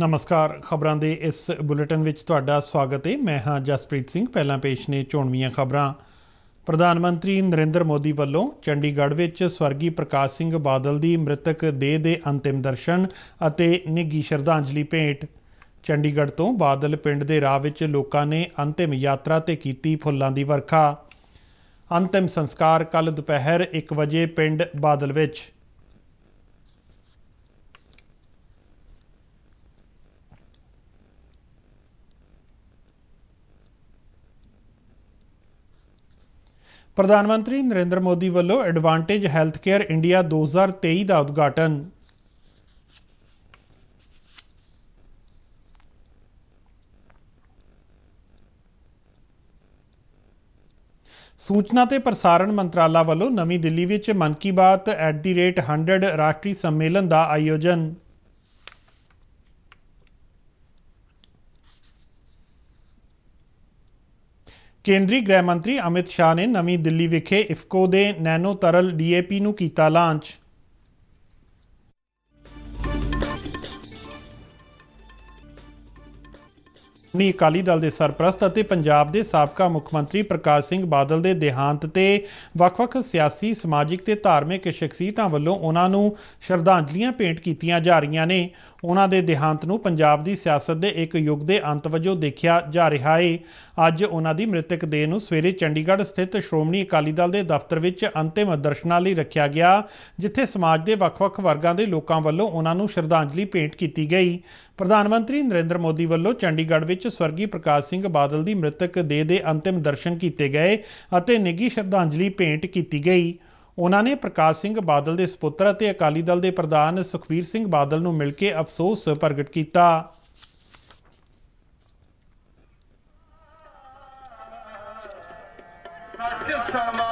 ਨਮਸਕਾਰ ਖਬਰਾਂ ਦੇ ਇਸ ਬੁਲੇਟਿਨ ਵਿੱਚ ਤੁਹਾਡਾ ਸਵਾਗਤ ਹੈ ਮੈਂ ਹਾਂ ਜਸਪ੍ਰੀਤ ਸਿੰਘ ਪਹਿਲਾਂ ਪੇਸ਼ ਨੇ ਚੋਣਵੀਆਂ ਖਬਰਾਂ ਪ੍ਰਧਾਨ ਮੰਤਰੀ ਨਰਿੰਦਰ ਮੋਦੀ ਵੱਲੋਂ ਚੰਡੀਗੜ੍ਹ ਵਿੱਚ ਸਵਰਗੀ ਪ੍ਰਕਾਸ਼ ਸਿੰਘ ਬਾਦਲ ਦੀ ਮ੍ਰਿਤਕ ਦੇਹ ਦੇ ਅੰਤਿਮ ਦਰਸ਼ਨ ਅਤੇ ਨਿੱਘੀ ਸ਼ਰਧਾਂਜਲੀ ਭੇਟ ਚੰਡੀਗੜ੍ਹ ਤੋਂ ਬਾਦਲ ਪਿੰਡ ਦੇ ਰਾਹ ਵਿੱਚ ਲੋਕਾਂ ਨੇ ਅੰਤਿਮ ਯਾਤਰਾ ਤੇ ਕੀਤੀ ਫੁੱਲਾਂ ਦੀ ਵਰਖਾ ਅੰਤਿਮ ਸੰਸਕਾਰ ਕੱਲ ਦੁਪਹਿਰ 1 ਵਜੇ ਪਿੰਡ ਬਾਦਲ ਵਿੱਚ ਪ੍ਰਧਾਨ ਮੰਤਰੀ ਨਰਿੰਦਰ ਮੋਦੀ ਵੱਲੋਂ ਐਡਵਾਂਟੇਜ ਹੈਲਥ ਕੇਅਰ ਇੰਡੀਆ 2023 ਦਾ ਉਦਘਾਟਨ ਸੂਚਨਾ ਤੇ ਪ੍ਰਸਾਰਣ ਮੰਤਰਾਲਾ ਵੱਲੋਂ ਨਵੀਂ ਦਿੱਲੀ ਵਿੱਚ ਮਨ ਕੀ ਬਾਤ @100 ਰਾਸ਼ਟਰੀ ਸੰਮੇਲਨ ਦਾ ਆਯੋਜਨ ਕੇਂਦਰੀ ਗ੍ਰਹਿ ਮੰਤਰੀ ਅਮਿਤ ਸ਼ਾਹ ਨੇ ਨਵੀਂ ਦਿੱਲੀ ਵਿਖੇ ਇਫਕੋ ਦੇ ਨੈਨੋ ਤਰਲ ਡੀਏਪੀ ਨੂੰ ਕੀਤਾ ਲਾਂਚ ਨੀ ਅਕਾਲੀ ਦਲ ਦੇ ਸਰਪ੍ਰਸਤ ਅਤੇ ਪੰਜਾਬ ਦੇ ਸਾਬਕਾ ਮੁੱਖ ਮੰਤਰੀ ਪ੍ਰਕਾਸ਼ ਸਿੰਘ ਬਾਦਲ ਦੇ ਦੇਹਾਂਤ ਤੇ ਵੱਖ-ਵੱਖ ਸਿਆਸੀ, ਸਮਾਜਿਕ ਤੇ ਧਾਰਮਿਕ ਸ਼ਖਸੀਅਤਾਂ ਵੱਲੋਂ ਉਹਨਾਂ ਨੂੰ ਸ਼ਰਧਾਂਜਲੀਆਂ ਭੇਂਟ ਕੀਤੀਆਂ ਜਾ ਰਹੀਆਂ ਨੇ। ਉਹਨਾਂ ਦੇ ਦੇਹਾਂਤ ਨੂੰ ਪੰਜਾਬ ਦੀ ਸਿਆਸਤ ਦੇ ਇੱਕ ਯੁੱਗ ਦੇ ਅੰਤ ਵਜੋਂ ਦੇਖਿਆ ਜਾ ਰਿਹਾ ਹੈ ਅੱਜ ਉਹਨਾਂ ਦੀ ਮ੍ਰਿਤਕ ਦੇਹ ਨੂੰ ਸਵੇਰੇ ਚੰਡੀਗੜ੍ਹ ਸਥਿਤ ਸ਼੍ਰੋਮਣੀ ਅਕਾਲੀ ਦਲ ਦੇ ਦਫ਼ਤਰ ਵਿੱਚ ਅੰਤਿਮ ਦਰਸ਼ਨਾਂ ਲਈ ਰੱਖਿਆ ਗਿਆ ਜਿੱਥੇ ਸਮਾਜ ਦੇ ਵੱਖ-ਵੱਖ ਵਰਗਾਂ ਦੇ ਲੋਕਾਂ ਵੱਲੋਂ ਉਹਨਾਂ ਨੂੰ ਸ਼ਰਧਾਂਜਲੀ ਭੇਟ ਕੀਤੀ ਗਈ ਪ੍ਰਧਾਨ ਮੰਤਰੀ ਨਰਿੰਦਰ ਮੋਦੀ ਵੱਲੋਂ ਚੰਡੀਗੜ੍ਹ ਵਿੱਚ ਸਵਰਗੀ ਪ੍ਰਕਾਸ਼ ਸਿੰਘ ਬਾਦਲ ਦੀ ਮ੍ਰਿਤਕ ਦੇਹ ਦੇ ਅੰਤਿਮ ਦਰਸ਼ਨ ਕੀਤੇ ਗਏ ਅਤੇ ਨਿੱਘੀ ਸ਼ਰਧਾਂਜਲੀ ਭੇਟ ਕੀਤੀ ਗਈ ਉਹਨਾਂ ਨੇ ਪ੍ਰਕਾਸ਼ ਸਿੰਘ ਬਾਦਲ ਦੇ ਸੁਪੁੱਤਰ ਅਤੇ ਅਕਾਲੀ ਦਲ ਦੇ ਪ੍ਰਧਾਨ ਸੁਖਵੀਰ ਸਿੰਘ ਬਾਦਲ ਨੂੰ ਮਿਲ ਕੇ ਅਫਸੋਸ ਪ੍ਰਗਟ ਕੀਤਾ ਸੱਚ ਸਮਾਂ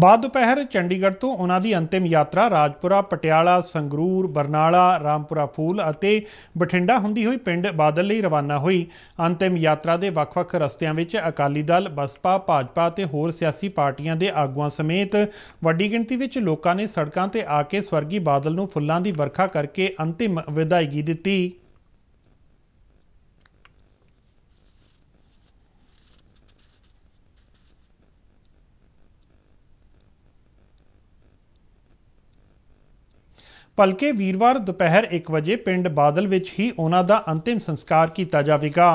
ਬਾਅਦ ਦੁਪਹਿਰ ਚੰਡੀਗੜ੍ਹ ਤੋਂ ਉਹਨਾਂ ਦੀ ਅੰਤਿਮ ਯਾਤਰਾ ਰਾਜਪੁਰਾ ਪਟਿਆਲਾ ਸੰਗਰੂਰ ਬਰਨਾਲਾ ਰਾਮਪੁਰਾ ਫੂਲ ਅਤੇ ਬਠਿੰਡਾ ਹੁੰਦੀ ਹੋਈ ਪਿੰਡ ਬਾਦਲ ਲਈ ਰਵਾਨਾ ਹੋਈ ਅੰਤਿਮ ਯਾਤਰਾ ਦੇ ਵੱਖ-ਵੱਖ ਰਸਤਿਆਂ ਵਿੱਚ ਅਕਾਲੀ ਦਲ ਬਸਪਾ ਭਾਜਪਾ ਅਤੇ ਹੋਰ ਸਿਆਸੀ ਪਾਰਟੀਆਂ ਦੇ ਆਗੂਆਂ ਸਮੇਤ ਵੱਡੀ ਗਿਣਤੀ ਵਿੱਚ ਲੋਕਾਂ ਨੇ ਸੜਕਾਂ ਤੇ ਆ ਕੇ ਸਵਰਗੀ ਬਾਦਲ ਨੂੰ ਫੁੱਲਾਂ ਦੀ ਵਰਖਾ ਕਰਕੇ ਅੰਤਿਮ ਵਿਦਾਇਗੀ ਦਿੱਤੀ ਭਲਕੇ ਵੀਰਵਾਰ ਦੁਪਹਿਰ 1 ਵਜੇ ਪਿੰਡ ਬਾਦਲ ਵਿੱਚ ਹੀ ਉਹਨਾਂ ਦਾ ਅੰਤਿਮ ਸੰਸਕਾਰ ਕੀਤਾ ਜਾਵੇਗਾ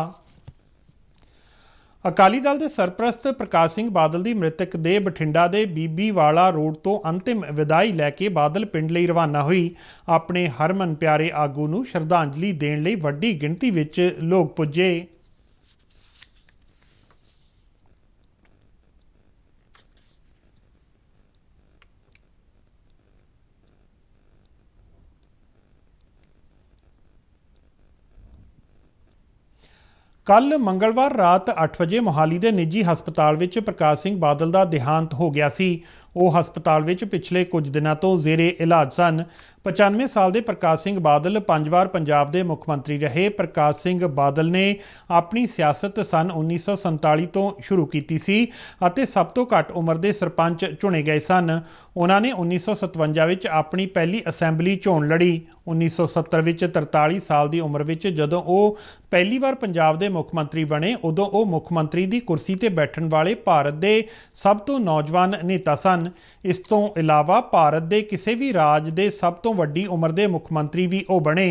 ਅਕਾਲੀ ਦਲ ਦੇ ਸਰਪ੍ਰਸਤ ਪ੍ਰਕਾਸ਼ ਸਿੰਘ ਬਾਦਲ ਦੀ ਮ੍ਰਿਤਕ ਦੇ ਬਠਿੰਡਾ ਦੇ ਬੀਬੀ ਵਾਲਾ ਰੋਡ ਤੋਂ ਅੰਤਿਮ ਵਿਦਾਈ ਲੈ ਕੇ ਬਾਦਲ ਪਿੰਡ ਲਈ ਰਵਾਨਾ ਹੋਈ ਆਪਣੇ ਹਰਮਨ ਪਿਆਰੇ ਆਗੂ ਨੂੰ ਸ਼ਰਧਾਂਜਲੀ ਦੇਣ ਲਈ ਵੱਡੀ ਗਿਣਤੀ ਵਿੱਚ ਲੋਕ ਪੁੱਜੇ ਕੱਲ ਮੰਗਲਵਾਰ ਰਾਤ 8 ਵਜੇ ਮੋਹਾਲੀ ਦੇ ਨਿੱਜੀ ਹਸਪਤਾਲ ਵਿੱਚ ਪ੍ਰਕਾਸ਼ ਸਿੰਘ ਬਾਦਲ ਦਾ ਦੇਹਾਂਤ ਹੋ ਗਿਆ ਸੀ ਉਹ ਹਸਪਤਾਲ ਵਿੱਚ ਪਿਛਲੇ ਕੁਝ ਦਿਨਾਂ ਤੋਂ ਜ਼ੇਰੇ ਇਲਾਜ ਸਨ 95 ਸਾਲ ਦੇ ਪ੍ਰਕਾਸ਼ ਸਿੰਘ ਬਾਦਲ ਪੰਜ ਵਾਰ ਪੰਜਾਬ ਦੇ ਮੁੱਖ ਮੰਤਰੀ ਰਹੇ ਪ੍ਰਕਾਸ਼ ਸਿੰਘ ਬਾਦਲ ਨੇ ਆਪਣੀ ਸਿਆਸਤ ਸਨ 1947 ਤੋਂ ਸ਼ੁਰੂ ਕੀਤੀ ਸੀ ਅਤੇ ਸਭ ਤੋਂ ਘੱਟ ਉਮਰ ਦੇ ਸਰਪੰਚ ਚੁਣੇ ਗਏ ਸਨ ਉਹਨਾਂ ਨੇ 1957 ਵਿੱਚ ਆਪਣੀ ਪਹਿਲੀ ਅਸੈਂਬਲੀ ਚੋਣ ਲੜੀ 1970 ਵਿੱਚ 43 ਸਾਲ ਦੀ ਉਮਰ ਵਿੱਚ ਜਦੋਂ ਉਹ ਪਹਿਲੀ ਵਾਰ ਪੰਜਾਬ ਦੇ ਮੁੱਖ ਮੰਤਰੀ ਬਣੇ ਉਦੋਂ ਉਹ ਮੁੱਖ ਮੰਤਰੀ ਦੀ ਕੁਰਸੀ ਤੇ ਬੈਠਣ ਵਾਲੇ ਭਾਰਤ ਦੇ ਸਭ ਤੋਂ ਨੌਜਵਾਨ ਨੇਤਾ ਸਨ ਇਸ ਤੋਂ ਇਲਾਵਾ ਭਾਰਤ ਦੇ ਕਿਸੇ ਵੀ ਰਾਜ ਦੇ ਸਭ ਤੋਂ ਵੱਡੀ ਉਮਰ ਦੇ ਮੁੱਖ ਮੰਤਰੀ ਵੀ ਉਹ ਬਣੇ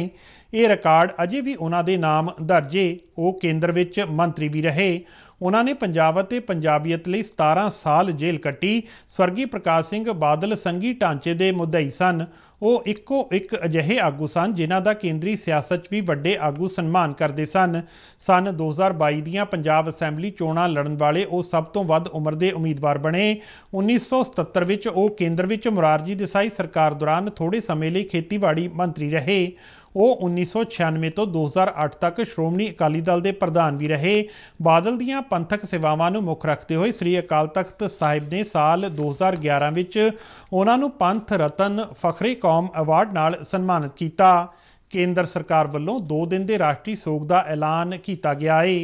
ਇਹ ਰਿਕਾਰਡ ਅਜੇ ਵੀ ਉਹਨਾਂ ਦੇ ਨਾਮ ਦਰਜੇ ਉਹ ਕੇਂਦਰ ਵਿੱਚ ਮੰਤਰੀ ਵੀ ਰਹੇ ਉਹਨਾਂ ਨੇ ਪੰਜਾਬ ਅਤੇ ਪੰਜਾਬੀਅਤ ਲਈ 17 ਸਾਲ ਜੇਲ੍ਹ ਕੱਟੀ ਸਵਰਗੀ ਪ੍ਰਕਾਸ਼ ਸਿੰਘ ਬਾਦਲ ਸੰਗੀ ਢਾਂਚੇ ਦੇ ਮੁੱਦਈ ਸਨ ਉਹ ਇੱਕੋ ਇੱਕ ਅਜਿਹੇ ਆਗੂ ਸਨ ਜਿਨ੍ਹਾਂ ਦਾ ਕੇਂਦਰੀ ਸਿਆਸਤ 'ਚ ਵੀ ਵੱਡੇ ਆਗੂ ਸਨਮਾਨ ਕਰਦੇ ਸਨ ਸਨ 2022 ਦੀਆਂ ਪੰਜਾਬ ਅਸੈਂਬਲੀ ਚੋਣਾਂ ਲੜਨ ਵਾਲੇ ਉਹ ਸਭ ਤੋਂ ਵੱਧ ਉਮਰ ਦੇ ਉਮੀਦਵਾਰ ਬਣੇ 1977 ਵਿੱਚ ਉਹ ਕੇਂਦਰ ਵਿੱਚ ਮੁਰਾਰਜੀ ਦੇਸਾਈ ਸਰਕਾਰ ਦੌਰਾਨ ਥੋੜੇ ਸਮੇਂ ਲਈ ਖੇਤੀਬਾੜੀ ਮੰਤਰੀ ਰਹੇ ਉਹ 1996 ਤੋਂ 2008 ਤੱਕ ਸ਼੍ਰੋਮਣੀ ਅਕਾਲੀ ਦਲ ਦੇ ਪ੍ਰਧਾਨ ਵੀ ਰਹੇ ਬਾਦਲ ਦੀਆਂ ਪੰਥਕ ਸੇਵਾਵਾਂ ਨੂੰ ਮੁੱਖ ਰੱਖਦੇ ਹੋਏ ਸ੍ਰੀ ਅਕਾਲ ਤਖਤ ਸਾਹਿਬ ਨੇ ਸਾਲ 2011 ਵਿੱਚ ਉਹਨਾਂ ਨੂੰ ਪੰਥ ਰਤਨ ਫਖਰੀ ਕੌਮ ਅਵਾਰਡ ਨਾਲ ਸਨਮਾਨਿਤ ਕੀਤਾ ਕੇਂਦਰ ਸਰਕਾਰ ਵੱਲੋਂ 2 ਦਿਨ ਦੇ ਰਾਸ਼ਟਰੀ ਸੋਗ ਦਾ ਐਲਾਨ ਕੀਤਾ ਗਿਆ ਹੈ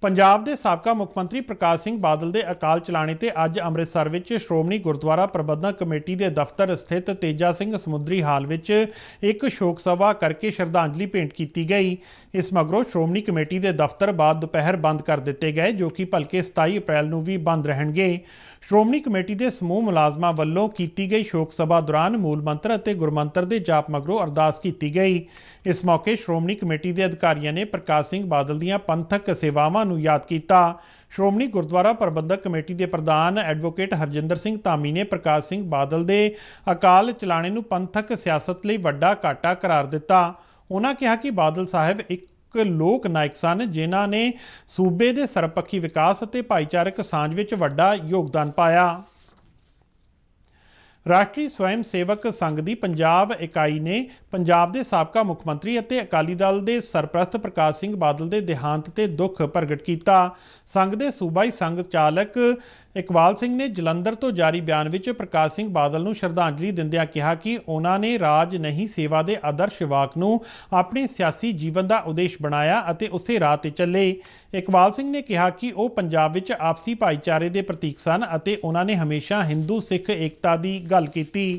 ਪੰਜਾਬ ਦੇ ਸਾਬਕਾ ਮੁੱਖ ਮੰਤਰੀ ਪ੍ਰਕਾਸ਼ ਸਿੰਘ ਬਾਦਲ ਦੇ ਅਕਾਲ ਚਲਾਣੇ ਤੇ ਅੱਜ ਅੰਮ੍ਰਿਤਸਰ ਵਿੱਚ ਸ਼੍ਰੋਮਣੀ ਗੁਰਦੁਆਰਾ ਪ੍ਰਬੰਧਕ ਕਮੇਟੀ ਦੇ ਦਫ਼ਤਰ ਸਥਿਤ ਤੇਜਾ ਸਿੰਘ ਸਮੁੰਦਰੀ ਹਾਲ ਵਿੱਚ ਇੱਕ ਸ਼ੋਕ ਸਭਾ ਕਰਕੇ ਸ਼ਰਧਾਂਜਲੀ ਭੇਂਟ ਕੀਤੀ ਗਈ ਇਸ ਮਗਰੋਂ ਸ਼੍ਰੋਮਣੀ ਕਮੇਟੀ ਦੇ ਦਫ਼ਤਰ ਬਾਅਦ ਦੁਪਹਿਰ ਬੰਦ ਕਰ ਦਿੱਤੇ ਗਏ ਜੋ ਕਿ ਭਲਕੇ 27 ਅਪ੍ਰੈਲ ਨੂੰ ਵੀ ਬੰਦ ਰਹਿਣਗੇ ਸ਼੍ਰੋਮਣੀ ਕਮੇਟੀ ਦੇ ਸਮੂਹ ਮੁਲਾਜ਼ਮਾਂ ਵੱਲੋਂ ਕੀਤੀ ਗਈ ਸ਼ੋਕ ਸਭਾ ਦੌਰਾਨ ਮੂਲ ਮੰਤਰ ਅਤੇ ਗੁਰਮੰਤਰ ਦੇ ਜਾਪ ਮਗਰੋਂ ਅਰਦਾਸ ਕੀਤੀ ਗਈ ਇਸ ਮੌਕੇ ਸ਼੍ਰੋਮਣੀ ਕਮੇਟੀ ਦੇ ਅਧਿਕਾਰੀਆਂ ਨੇ ਪ੍ਰਕਾਸ਼ ਸਿੰਘ ਬਾਦਲ ਦੀਆਂ ਪੰਥਕ ਸੇਵਾਵਾਂ ਨੂੰ ਯਾਦ ਕੀਤਾ ਸ਼੍ਰੋਮਣੀ ਗੁਰਦੁਆਰਾ ਪ੍ਰਬੰਧਕ ਕਮੇਟੀ ਦੇ ਪ੍ਰਧਾਨ ਐਡਵੋਕੇਟ ਹਰਜਿੰਦਰ ਸਿੰਘ ਤਾਮੀ ਨੇ ਪ੍ਰਕਾਸ਼ ਸਿੰਘ ਬਾਦਲ ਦੇ ਅਕਾਲ ਚਲਾਣੇ ਨੂੰ ਪੰਥਕ ਸਿਆਸਤ ਲਈ ਵੱਡਾ ਘਾਟਾ ਕਰਾਰ ਦਿੱਤਾ ਉਹਨਾਂ ਕਿਹਾ ਕਿ ਬਾਦਲ ਸਾਹਿਬ ਇੱਕ ਲੋਕ ਨਾਇਕ ਸਨ ਜਿਨ੍ਹਾਂ ਨੇ ਸੂਬੇ ਦੇ ਸਰਪੱਖੀ ਵਿਕਾਸ ਅਤੇ ਭਾਈਚਾਰਕ ਸਾਂਝ ਵਿੱਚ ਵੱਡਾ ਯੋਗਦਾਨ ਪਾਇਆ ਰਾਸ਼ਟਰੀ ਸਵੈਮ ਸੇਵਕ ਸੰਘ ਦੀ ਪੰਜਾਬ ਇਕਾਈ ਨੇ ਪੰਜਾਬ ਦੇ ਸਾਬਕਾ ਮੁੱਖ ਮੰਤਰੀ ਅਤੇ ਅਕਾਲੀ ਦਲ ਦੇ ਸਰਪ੍ਰਸਤ ਪ੍ਰਕਾਸ਼ ਸਿੰਘ ਬਾਦਲ ਦੇ ਦੇਹਾਂਤ ਤੇ ਦੁੱਖ ਪ੍ਰਗਟ ਕੀਤਾ ਸੰਘ ਦੇ ਸੂਬਾਈ ਸੰਘ ਚਾਲਕ ਇਕਬਾਲ ਸਿੰਘ ਨੇ ਜਲੰਧਰ ਤੋਂ ਜਾਰੀ ਬਿਆਨ ਵਿੱਚ ਪ੍ਰਕਾਸ਼ ਸਿੰਘ ਬਾਦਲ ਨੂੰ ਸ਼ਰਧਾਂਜਲੀ ਦਿੰਦਿਆਂ ਕਿਹਾ ਕਿ ਉਹਨਾਂ ਨੇ ਰਾਜ ਨਹੀਂ ਸੇਵਾ ਦੇ ਆਦਰਸ਼ ਵਾਕ ਨੂੰ ਆਪਣੇ ਸਿਆਸੀ ਜੀਵਨ ਦਾ ਉਦੇਸ਼ ਬਣਾਇਆ ਅਤੇ ਉਸੇ ਰਾਹ ਤੇ ਚੱਲੇ ਇਕਬਾਲ ਸਿੰਘ ਨੇ ਕਿਹਾ ਕਿ ਉਹ ਪੰਜਾਬ ਵਿੱਚ ਆਪਸੀ ਭਾਈਚਾਰੇ ਦੇ ਪ੍ਰਤੀਕ ਸਨ ਅਤੇ ਉਹਨਾਂ ਨੇ ਹਮੇਸ਼ਾ ਹਿੰਦੂ ਸਿੱਖ ਏਕਤਾ ਦੀ ਗੱਲ ਕੀਤੀ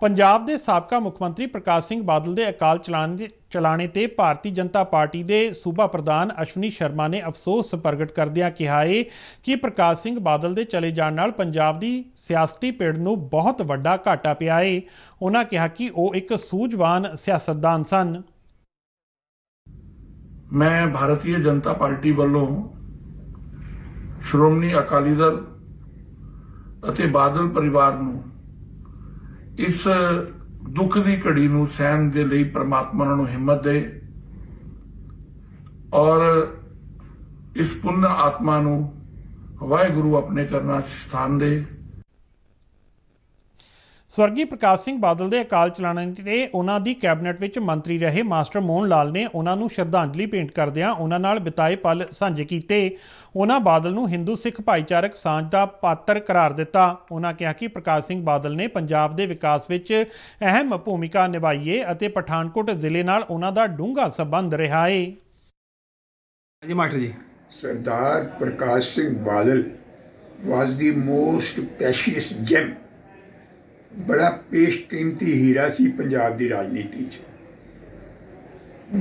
ਪੰਜਾਬ ਦੇ ਸਾਬਕਾ ਮੁੱਖ ਮੰਤਰੀ ਪ੍ਰਕਾਸ਼ ਸਿੰਘ ਬਾਦਲ ਦੇ ਅਕਾਲ ਚਲਾਣ ਚਲਾਣੇ ਤੇ ਭਾਰਤੀ ਜਨਤਾ ਪਾਰਟੀ ਦੇ ਸੂਬਾ ਪ੍ਰਧਾਨ ਅਸ਼ਵਨੀ ਸ਼ਰਮਾ ਨੇ ਅਫਸੋਸ ਪ੍ਰਗਟ ਕਰਦਿਆਂ ਕਿਹਾ ਹੈ ਕਿ ਪ੍ਰਕਾਸ਼ ਸਿੰਘ ਬਾਦਲ ਦੇ ਚਲੇ ਜਾਣ ਨਾਲ ਪੰਜਾਬ ਦੀ ਸਿਆਸਤੀ ਪਿੜ ਨੂੰ ਬਹੁਤ ਵੱਡਾ ਘਾਟਾ ਪਿਆ ਹੈ ਉਹਨਾਂ ਕਿਹਾ ਕਿ ਉਹ ਇੱਕ ਸੂਝਵਾਨ ਸਿਆਸਤਦਾਨ ਸਨ ਮੈਂ ਭਾਰਤੀ ਜਨਤਾ ਪਾਰਟੀ ਵੱਲੋਂ ਸ਼੍ਰੋਮਣੀ ਅਕਾਲੀ ਦਲ ਅਤੇ ਬਾਦਲ ਪਰਿਵਾਰ ਨੂੰ ਇਸ ਦੁੱਖ ਦੀ ਘੜੀ ਨੂੰ ਸਹਿਣ ਦੇ ਲਈ ਪ੍ਰਮਾਤਮਾ ਨੂੰ ਹਿੰਮਤ ਦੇ ਔਰ ਇਸ ਪੁੰਨ ਆਤਮਾ ਨੂੰ ਵਾਹਿਗੁਰੂ ਆਪਣੇ ਚਰਨਾਂ ਸਥਾਨ ਦੇ ਸਵਰਗੀ ਪ੍ਰਕਾਸ਼ ਸਿੰਘ ਬਾਦਲ ਦੇ ਅਕਾਲ ਚਲਾਣਾ ਤੇ ਉਹਨਾਂ ਦੀ ਕੈਬਨਿਟ ਵਿੱਚ ਮੰਤਰੀ ਰਹੇ ਮਾਸਟਰ ਮੋਹਨ ਲਾਲ ਨੇ ਉਹਨਾਂ ਨੂੰ ਸ਼ਰਧਾਂਜਲੀ ਭੇਂਟ ਕਰਦਿਆਂ ਉਹਨਾਂ ਨਾਲ ਬਿਤਾਏ ਪਲ ਸਾਂਝੇ ਕੀਤੇ ਉਹਨਾਂ ਬਾਦਲ ਨੂੰ ਹਿੰਦੂ ਸਿੱਖ ਭਾਈਚਾਰਕ ਸਾਂਝ ਦਾ ਪਾਤਰ ਕਰਾਰ ਦਿੱਤਾ ਉਹਨਾਂ ਕਿਹਾ ਕਿ ਪ੍ਰਕਾਸ਼ ਸਿੰਘ ਬਾਦਲ ਨੇ ਪੰਜਾਬ ਦੇ ਵਿਕਾਸ ਵਿੱਚ ਅਹਿਮ ਭੂਮਿਕਾ ਨਿਭਾਈ ਅਤੇ ਪਠਾਨਕੋਟ ਜ਼ਿਲ੍ਹੇ ਨਾਲ ਉਹਨਾਂ ਦਾ ਡੂੰਘਾ ਸਬੰਧ ਰਿਹਾ ਹੈ ਜੀ master ji Sardar Parkash Singh Badal was the most precious gem ਬੜਾ ਪੇਸ਼ਕੀਮਤੀ ਹੀਰਾ ਸੀ ਪੰਜਾਬ ਦੀ ਰਾਜਨੀਤੀ 'ਚ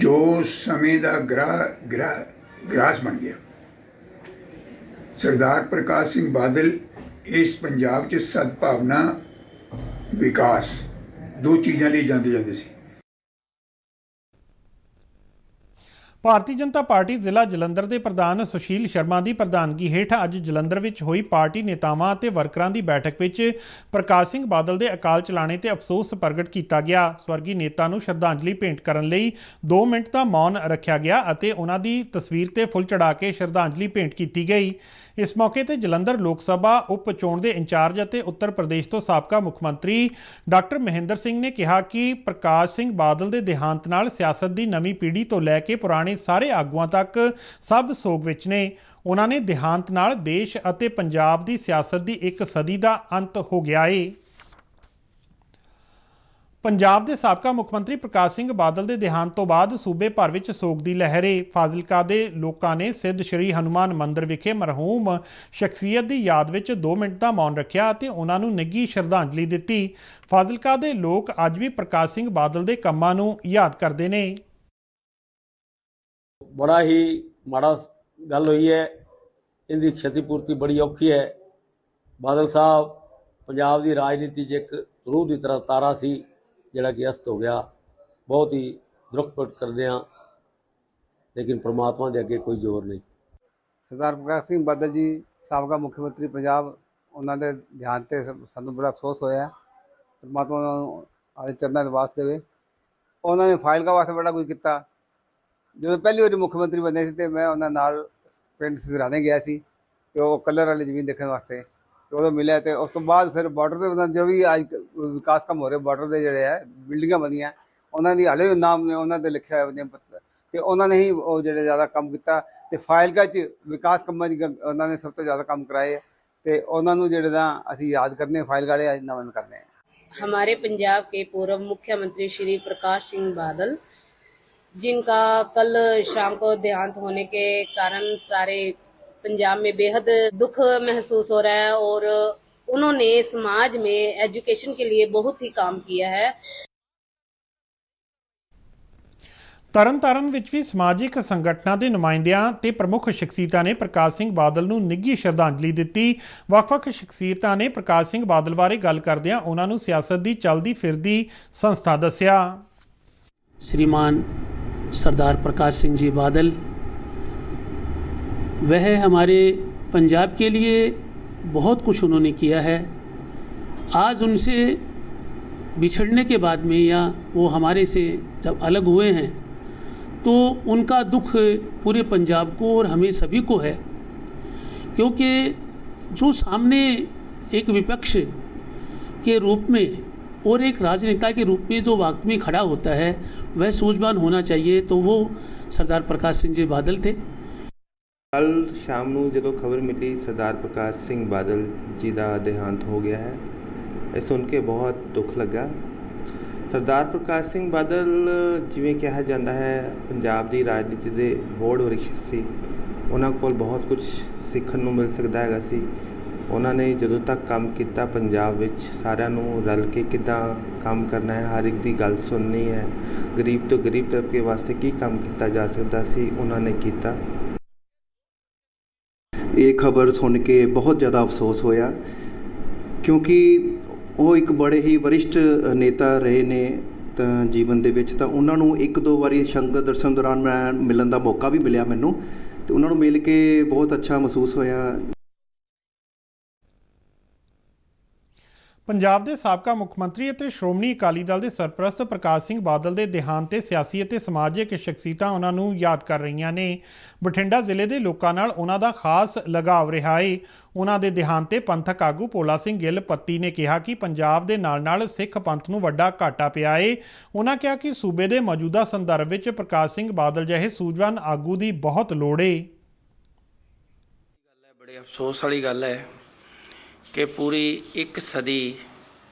ਜੋ ਸਮੇਂ ਦਾ ਗ੍ਰਹ ਗ੍ਰਹ ਗ੍ਰਾਸ ਬਣ ਗਿਆ ਸਰਦਾਰ ਪ੍ਰਕਾਸ਼ ਸਿੰਘ ਬਾਦਲ ਇਸ ਪੰਜਾਬ 'ਚ ਸਦਭਾਵਨਾ ਵਿਕਾਸ ਦੋ ਚੀਜ਼ਾਂ ਲਈ ਜਾਂਦੇ ਜਾਂਦੇ ਸੀ ਭਾਰਤੀ ਜਨਤਾ ਪਾਰਟੀ ਜ਼ਿਲ੍ਹਾ ਜਲੰਧਰ ਦੇ ਪ੍ਰਧਾਨ ਸੁਸ਼ੀਲ ਸ਼ਰਮਾ ਦੀ ਪ੍ਰਧਾਨਗੀ ਹੇਠ ਅੱਜ ਜਲੰਧਰ ਵਿੱਚ ਹੋਈ ਪਾਰਟੀ ਨੇਤਾਵਾਂ ਅਤੇ ਵਰਕਰਾਂ ਦੀ ਬੈਠਕ ਵਿੱਚ ਪ੍ਰਕਾਸ਼ ਸਿੰਘ ਬਾਦਲ ਦੇ ਅਕਾਲ ਚਲਾਣੇ ਤੇ ਅਫਸੋਸ ਪ੍ਰਗਟ ਕੀਤਾ ਗਿਆ ਸਵਰਗੀ ਨੇਤਾ ਨੂੰ ਸ਼ਰਧਾਂਜਲੀ ਭੇਂਟ ਕਰਨ ਲਈ 2 ਮਿੰਟ ਦਾ ਮੌਨ ਰੱਖਿਆ ਗਿਆ ਅਤੇ ਉਹਨਾਂ ਦੀ ਤਸਵੀਰ ਤੇ ਫੁੱਲ ਚੜਾ ਕੇ ਸ਼ਰਧਾਂਜਲੀ ਭੇਂਟ ਕੀਤੀ ਗਈ ਇਸ ਮੌਕੇ ਤੇ ਜਲੰਧਰ ਲੋਕ ਸਭਾ ਉਪ ਚੋਣ ਦੇ ਇੰਚਾਰਜ ਅਤੇ ਉੱਤਰ ਪ੍ਰਦੇਸ਼ ਤੋਂ ਸਾਬਕਾ ਮੁੱਖ ਮੰਤਰੀ ਡਾਕਟਰ ਮਹਿੰਦਰ ਸਿੰਘ ਨੇ ਕਿਹਾ ਕਿ ਪ੍ਰਕਾਸ਼ ਸਿੰਘ ਬਾਦਲ ਦੇ ਦੇਹਾਂਤ ਨਾਲ ਸਿਆਸਤ ਦੀ ਨਵੀਂ ਪੀੜ੍ਹੀ ਤੋਂ ਲੈ ਕੇ ਪੁਰਾਣੇ ਸਾਰੇ ਆਗੂਆਂ ਤੱਕ ਸਭ ਸੋਗ ਵਿੱਚ ਨੇ ਉਹਨਾਂ ਨੇ ਦੇਹਾਂਤ ਨਾਲ ਦੇਸ਼ ਅਤੇ ਪੰਜਾਬ ਦੀ ਸਿਆਸਤ ਦੀ ਇੱਕ ਸਦੀ ਦਾ ਅੰਤ ਹੋ ਗਿਆ ਏ ਪੰਜਾਬ ਦੇ ਸਾਬਕਾ ਮੁੱਖ ਮੰਤਰੀ ਪ੍ਰਕਾਸ਼ ਸਿੰਘ ਬਾਦਲ ਦੇ ਦੇਹਾਂਤ ਤੋਂ ਬਾਅਦ ਸੂਬੇ ਭਰ ਵਿੱਚ ਸੋਗ ਦੀ ਲਹਿਰ ਹੈ ਫਾਜ਼ਿਲਕਾ ਦੇ ਲੋਕਾਂ ਨੇ ਸਿੱਧ ਸ਼੍ਰੀ ਹਨੂਮਾਨ ਮੰਦਿਰ ਵਿਖੇ ਮਰਹੂਮ ਸ਼ਖਸੀਅਤ ਦੀ ਯਾਦ ਵਿੱਚ 2 ਮਿੰਟ ਦਾ ਮੌਨ ਰੱਖਿਆ ਅਤੇ ਉਹਨਾਂ ਨੂੰ ਨਿੱਘੀ ਸ਼ਰਧਾਂਜਲੀ ਦਿੱਤੀ ਫਾਜ਼ਿਲਕਾ ਦੇ ਲੋਕ ਅੱਜ ਵੀ ਪ੍ਰਕਾਸ਼ ਸਿੰਘ ਬਾਦਲ ਦੇ ਕੰਮਾਂ ਨੂੰ ਯਾਦ ਕਰਦੇ ਨੇ ਬੜਾ ਹੀ ਮਾੜਾ ਗੱਲ ਹੋਈ ਹੈ ਇਹਦੀ ਖੇਤੀਪੂਰਤੀ ਬੜੀ ਔਖੀ ਹੈ ਬਾਦਲ ਸਾਹਿਬ ਪੰਜਾਬ ਦੀ ਰਾਜਨੀਤੀ 'ਚ ਇੱਕ ਰੂਹ ਦੀ ਤਰ੍ਹਾਂ ਤਾਰਾ ਸੀ ਜਿਹੜਾ ਕਿ ਅਸਤ ਹੋ ਗਿਆ ਬਹੁਤ ਹੀ ਪਟ ਕਰਦੇ ਆ ਲੇਕਿਨ ਪ੍ਰਮਾਤਮਾ ਦੇ ਅੱਗੇ ਕੋਈ ਜ਼ੋਰ ਨਹੀਂ ਸਰਦਾਰ ਪ੍ਰਕਾਸ਼ ਸਿੰਘ ਬਾਦਲ ਜੀ ਸਾਬਕਾ ਮੁੱਖ ਮੰਤਰੀ ਪੰਜਾਬ ਉਹਨਾਂ ਦੇ ਧਿਆਨ ਤੇ ਸਾਨੂੰ ਬੜਾ ਅਫਸੋਸ ਹੋਇਆ ਪ੍ਰਮਾਤਮਾ ਉਹਨਾਂ ਨੂੰ ਆਦੇ ਚਰਨਾਂ ਦੇ ਵਾਸਤੇ ਦੇਵੇ ਉਹਨਾਂ ਨੇ ਫਾਈਲ ਦਾ ਵਾਸਤੇ ਬੜਾ ਕੁਝ ਕੀਤਾ ਜਦੋਂ ਪਹਿਲੀ ਵਾਰੀ ਮੁੱਖ ਮੰਤਰੀ ਬਣੇ ਸੀ ਤੇ ਮੈਂ ਉਹਨਾਂ ਨਾਲ ਪਿੰਡ ਸਿਧਰਾਣੇ ਗਿਆ ਸੀ ਤੇ ਉਹ ਕਲਰ ਵਾਲੀ ਜ਼ਮੀਨ ਦੇਖਣ ਵਾਸਤੇ ਉਦੋਂ ਮਿਲਿਆ ਤੇ ਉਸ ਤੋਂ ਬਾਅਦ ਫਿਰ ਬਾਰਡਰ ਦੇ ਉਹਨਾਂ ਜੋ ਵੀ ਅੱਜ ਵਿਕਾਸ ਕੰਮ ਹੋ ਰਿਹਾ ਬਾਰਡਰ ਦੇ ਜਿਹੜੇ ਆ ਬਿਲਡਿੰਗਾਂ ਬਣੀਆਂ ਉਹਨਾਂ ਦੀ ਹਲੇ ਨਾਮ ਨੇ ਉਹਨਾਂ ਤੇ ਲਿਖਿਆ ਹੋਇਆ ਨੇ ਤੇ ਉਹਨਾਂ ਨੇ ਹੀ ਉਹ ਜਿਹੜੇ ਜ਼ਿਆਦਾ ਕੰਮ ਕੀਤਾ ਤੇ ਫਾਇਲਗਾ ਚ ਵਿਕਾਸ ਕੰਮਾਂ ਦੀ ਉਹਨਾਂ ਨੇ ਸਭ ਤੋਂ ਜ਼ਿਆਦਾ ਕੰਮ ਕਰਾਏ ਤੇ ਉਹਨਾਂ ਨੂੰ ਜਿਹੜੇ ਦਾ ਅਸੀਂ ਯਾਦ ਕਰਨੇ ਫਾਇਲਗਾ ਵਾਲੇ ਅੱਜ ਨਮਨ ਕਰਨੇ ਆ ਪੰਜਾਬ ਕੇ ਪੂਰਵ ਮੁੱਖ ਮੰਤਰੀ ਸ਼੍ਰੀ ਪ੍ਰਕਾਸ਼ ਸਿੰਘ ਬਾਦਲ जिनका ਕੱਲ ਸ਼ਾਮ ਕੋ ਦੇਹਾਂਤ ਹੋਣੇ ਕੇ ਕਾਰਨ ਸਾਰੇ पंजाब में बेहद दुख महसूस हो रहा है और उन्होंने समाज में एजुकेशन के लिए बहुत ही काम किया है ਤਰਨਤਾਰਨ ਵਿੱਚ ਵੀ ਸਮਾਜਿਕ ਸੰਗਠਨਾਂ ਦੇ ਨੁਮਾਇੰਦਿਆਂ ਤੇ ਪ੍ਰਮੁੱਖ ਸ਼ਖਸੀਅਤਾਂ ਨੇ ਪ੍ਰਕਾਸ਼ ਸਿੰਘ ਬਾਦਲ ਨੂੰ ਨਿੱਘੀ ਸ਼ਰਧਾਂਜਲੀ ਦਿੱਤੀ ਵੱਖ-ਵੱਖ ਸ਼ਖਸੀਅਤਾਂ ਨੇ ਪ੍ਰਕਾਸ਼ ਸਿੰਘ ਬਾਦਲ ਬਾਰੇ ਗੱਲ ਕਰਦਿਆਂ ਉਹਨਾਂ ਨੂੰ ਸਿਆਸਤ ਦੀ ਚਲਦੀ ਫਿਰਦੀ ਸੰਸਥਾ ਦੱਸਿਆ ਸ਼੍ਰੀਮਾਨ ਸਰਦਾਰ ਪ੍ਰਕਾਸ਼ ਸਿੰਘ ਜੀ ਬਾਦਲ वह हमारे पंजाब के लिए बहुत कुछ उन्होंने किया है आज उनसे बिछड़ने के बाद में या वो हमारे से जब अलग हुए हैं तो उनका दुख पूरे पंजाब को और हमें सभी को है क्योंकि जो सामने एक विपक्ष के रूप में और एक राजनेता के रूप में जो में खड़ा होता है वह सूझबान होना चाहिए तो वो सरदार प्रकाश सिंह जी बादल थे ਕੱਲ ਸ਼ਾਮ ਨੂੰ ਜਦੋਂ ਖਬਰ ਮਿਲੀ ਸਰਦਾਰ ਪ੍ਰਕਾਸ਼ ਸਿੰਘ ਬਾਦਲ ਜੀ ਦਾ ਦੇਹਾਂਤ ਹੋ ਗਿਆ ਹੈ ਇਹ ਸੁਣ ਕੇ ਬਹੁਤ ਦੁੱਖ ਲੱਗਾ ਸਰਦਾਰ ਪ੍ਰਕਾਸ਼ ਸਿੰਘ ਬਾਦਲ ਜਿਵੇਂ ਕਿਹਾ ਜਾਂਦਾ ਹੈ ਪੰਜਾਬ ਦੀ ਰਾਜਨੀਤੀ ਦੇ ਬੋਰਡ ਵਰਿਕਸ਼ ਸੀ ਉਹਨਾਂ ਕੋਲ ਬਹੁਤ ਕੁਝ ਸਿੱਖਣ ਨੂੰ ਮਿਲ ਸਕਦਾ ਹੈਗਾ ਸੀ ਉਹਨਾਂ ਨੇ ਜਦੋਂ ਤੱਕ ਕੰਮ ਕੀਤਾ ਪੰਜਾਬ ਵਿੱਚ ਸਾਰਿਆਂ ਨੂੰ ਰਲ ਕੇ ਕਿਦਾਂ ਕੰਮ ਕਰਨਾ ਹੈ ਹਰ ਇੱਕ ਦੀ ਗੱਲ ਸੁਣਨੀ ਹੈ ਗਰੀਬ ਤੋਂ ਗਰੀਬ ਤੱਕ ਦੇ ਵਾਸਤੇ ਕੀ ਕੰਮ ਕੀਤਾ ਜਾ ਸਕਦਾ ਸੀ ਉਹਨਾਂ ਨੇ ਕੀਤਾ ਖਬਰ ਸੁਣ ਕੇ ਬਹੁਤ ਜ਼ਿਆਦਾ ਅਫਸੋਸ ਹੋਇਆ ਕਿਉਂਕਿ ਉਹ ਇੱਕ ਬੜੇ ਹੀ ਵਰਿਸ਼ਟ ਨੇਤਾ ਰਹੇ ਨੇ ਤਾਂ ਜੀਵਨ ਦੇ ਵਿੱਚ ਤਾਂ ਉਹਨਾਂ ਨੂੰ ਇੱਕ ਦੋ ਵਾਰੀ ਸ਼ੰਗਤ ਦਰਸ਼ਨ ਦੌਰਾਨ ਮੈਂ ਮਿਲਣ ਦਾ ਮੌਕਾ ਵੀ ਮਿਲਿਆ ਮੈਨੂੰ ਤੇ ਉਹਨਾਂ ਨੂੰ ਮਿਲ ਕੇ ਬਹੁਤ ਅੱਛਾ ਮਹਿਸੂਸ ਹੋਇਆ ਪੰਜਾਬ ਦੇ ਸਾਬਕਾ ਮੁੱਖ ਮੰਤਰੀ ਅਤੇ ਸ਼੍ਰੋਮਣੀ ਅਕਾਲੀ ਦਲ ਦੇ ਸਰਪ੍ਰਸਤ ਪ੍ਰਕਾਸ਼ ਸਿੰਘ ਬਾਦਲ ਦੇ ਦੇਹਾਂਤ ਤੇ ਸਿਆਸੀ ਅਤੇ ਸਮਾਜਿਕ ਸ਼ਖਸੀਤਾ ਉਹਨਾਂ ਨੂੰ ਯਾਦ ਕਰ ਰਹੀਆਂ ਨੇ ਬਠਿੰਡਾ ਜ਼ਿਲ੍ਹੇ ਦੇ ਲੋਕਾਂ ਨਾਲ ਉਹਨਾਂ ਦਾ ਖਾਸ ਲਗਾਵ ਰਿਹਾ ਏ ਉਹਨਾਂ ਦੇ ਦੇਹਾਂਤ ਤੇ ਪੰਥਕ ਆਗੂ ਪੋਲਾ ਸਿੰਘ ਗਿੱਲ ਪੱਤੀ ਨੇ ਕਿਹਾ ਕਿ ਪੰਜਾਬ ਦੇ ਨਾਲ-ਨਾਲ ਸਿੱਖ ਪੰਥ ਨੂੰ ਵੱਡਾ ਘਾਟਾ ਪਿਆ ਏ ਉਹਨਾਂ ਕਿਹਾ ਕਿ ਸੂਬੇ ਦੇ ਮੌਜੂਦਾ ਸੰਦਰਭ ਵਿੱਚ ਪ੍ਰਕਾਸ਼ ਸਿੰਘ ਬਾਦਲ ਜਿਹੇ ਸੂਝਵਾਨ ਆਗੂ ਦੀ ਬਹੁਤ ਲੋੜ ਏ ਬੜੇ ਅਫਸੋਸ ਵਾਲੀ ਗੱਲ ਹੈ ਕਿ ਪੂਰੀ ਇੱਕ ਸਦੀ